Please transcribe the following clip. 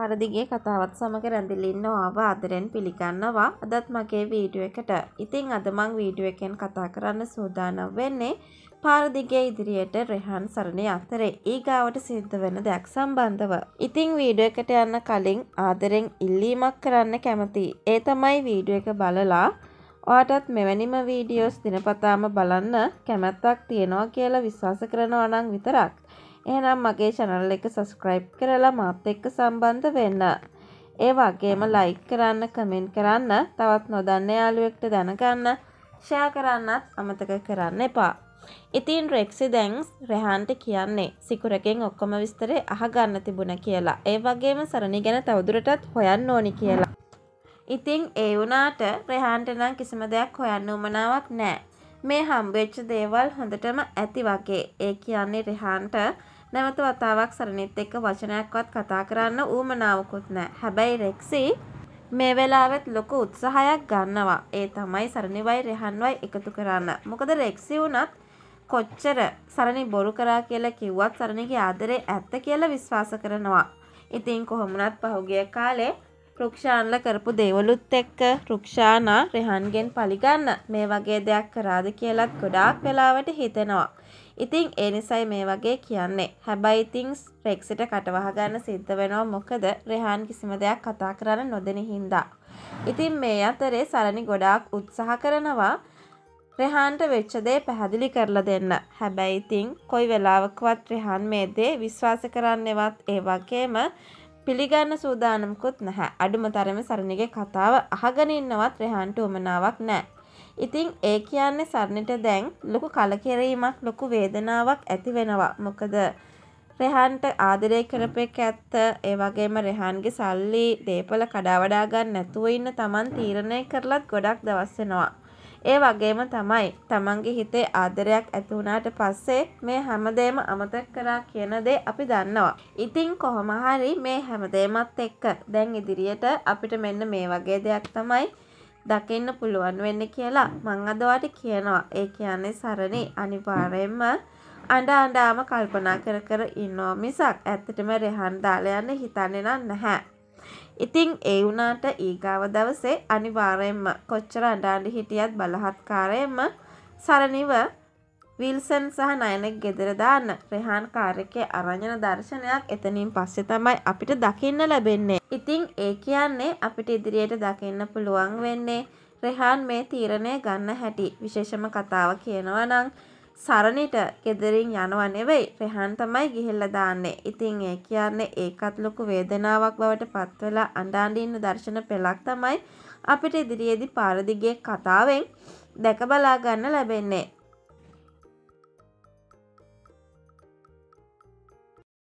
පරදිගේ කතාවත් සමග රැඳිලින්න ආව ආදරෙන් පිළිගන්නවා අදත් මගේ වීඩියෝ එකට. ඉතින් අද මං වීඩියෝ එකෙන් කතා කරන්න සූදානම් වෙන්නේ පාරදිගේ ඉදිරියට රෙහන් සරණේ අතරේ ඊගාවට සිද්ධ වෙන දෙයක් සම්බන්ධව. ඉතින් වීඩියෝ එකට යන්න කලින් ආදරෙන් ඉල්ලීමක් කරන්න කැමතියි. ඒ තමයි වීඩියෝ එක බලලා ඔයාටත් මෙවැනිම වීඩියෝස් දිනපතාම බලන්න කැමැත්තක් තියෙනවා කියලා විශ්වාස කරනවා නම් විතරක් එහෙනම් මගේ channel එක subscribe කරලා මාත් එක්ක සම්බන්ධ වෙන්න. ඒ වගේම like කරන්න, comment කරන්න, තවත් නොදන්න යාළුවෙක්ට දැනගන්න, share කරන්නත් අමතක කරන්න එපා. ඉතින් රෙක්සි දැන්ස් රැහන්ට කියන්නේ සිකුරකෙන් ඔක්කොම විස්තරේ අහගන්න තිබුණ කියලා. ඒ වගේම සරණි ගැන තවදුරටත් හොයන්න ඕනි කියලා. ඉතින් ඒ වුණාට රෙහන්ට නම් කිසිම දෙයක් හොයන්න උමනාවක් නැහැ. මේ හම්බෙච්ච දේවල් හොඳටම ඇති වගේ. ඒ කියන්නේ රෙහාන්ට නැවත වතාවක් සරණිත් එක්ක වචනයක්වත් කතා කරන්න ඌමනාවකුත් නැහැ. හැබැයි රෙක්සි මේ වෙලාවෙත් ලොකු උත්සාහයක් ගන්නවා. ඒ තමයි සරණිවයි රෙහන්වයි එකතු කරන්න. මොකද රෙක්සි වුණත් කොච්චර සරණි බොරු කරා කියලා කිව්වත් සරණිගේ ආදරේ ඇත්ත කියලා විශ්වාස කරනවා. ඉතින් කොහොමුණත් පහුගිය කාලේ රුක්ෂාන්ල කරපු දේවලුත් එක්ක රුක්ෂානා රෙහන්ගෙන් පලිගන්න මේ වගේ දෙයක් කරාද කියලත් ගොඩාක් වෙලාවට හිතෙනවා. ඉතිං ඒ නිසයි මේ වගේ කියන්නේ හැබයි ඉතිංස් රෙක්සිට කටවහගන්න සිද්ධ වෙනවා මොකද රෙහන් කිසිම දෙයක් කතා කරන්න නොදෙන හින්දා. ඉතින් මේ අතරේ සරණි ගොඩාක් උත්සාහ කරනවා රෙහන්ට වෙච්චදේ පැහැදිලි කරලා දෙන්න. හැබැයි ඉතිං කොයි වෙලාවකවත් රෙහන් මේ දේ විශ්වාස කරන්නෙවත් ඒ වගේම පිළිගන්න සූදානම්කුත් නැහැ. අඩුම තරමේ සරණිගේ කතාව අහගෙන ඉන්නවත් රෙහන්ට උමනාවක් නැහැ. ඉතින් ඒ කියන්නේ සරණිට දැන් ලොකු කලකිරීමක් ලොකු වේදනාවක් ඇති වෙනවා. මොකද රෙහන්ට ආදරය කරපෙක ඇත්ත ඒ වගේම රෙහන්ගේ සල්ලි දේපල කඩාවඩා ගන්න නැතුව ඉන්න Taman තීරණය කරලත් ගොඩක් දවස් වෙනවා. ඒ වගේම තමයි තමන්ගේ හිතේ ආදරයක් ඇති වුණාට පස්සේ මේ හැමදේම අමතක කරා කියන දේ අපි දන්නවා. ඉතින් කොහොම හරි මේ හැමදේමත් එක්ක දැන් ඉදිරියට අපිට මෙන්න මේ වගේ දෙයක් තමයි දකින්න පුළුවන් වෙන්නේ කියලා මං අදවාට කියනවා. ඒ කියන්නේ සරණි අනිවාර්යයෙන්ම අඩ අඩාම කල්පනා කර කර ඉන්නෝ මිසක් ඇත්තටම රෙහන් දාලා යන්න හිතන්නේ නැහැ. ඉතිං ඒ වුණාට ඊගාව දවසේ අනිවාරයෙන්ම කොච්චර අඩාඩි හිටියත් බලහත්කාරයෙන්ම සරණිව විල්සන් සහ නයනෙක් ගෙදරදාන්න ප්‍රහාන් කාර්යකය අරංජන දර්ශනයක් එතනින් පස්සෙ තමයි අපිට දකින්න ලැබෙන්නේ. ඉතිං ඒ කියන්නේ අපිට ඉදිරියට දකින්න පුළුවන් වෙන්නේ. රෙහාන් මේ තීරණය ගන්න හැටි විශේෂම කතාව කියනවා නං සරණිට ගෙදරින් යනව නෙවෙයි රෙහන් තමයි ගිහිල්ලා දාන්නේ. ඉතින් ඒ කියන්නේ ඒකත් ලොකු වේදනාවක් බවට පත්වලා අඬ අඬ ඉන්න දර්ශන පෙළක් තමයි අපිට ඉදිරියේදී පාරදිගේ කතාවෙන් දැක බලා ගන්න ලැබෙන්නේ.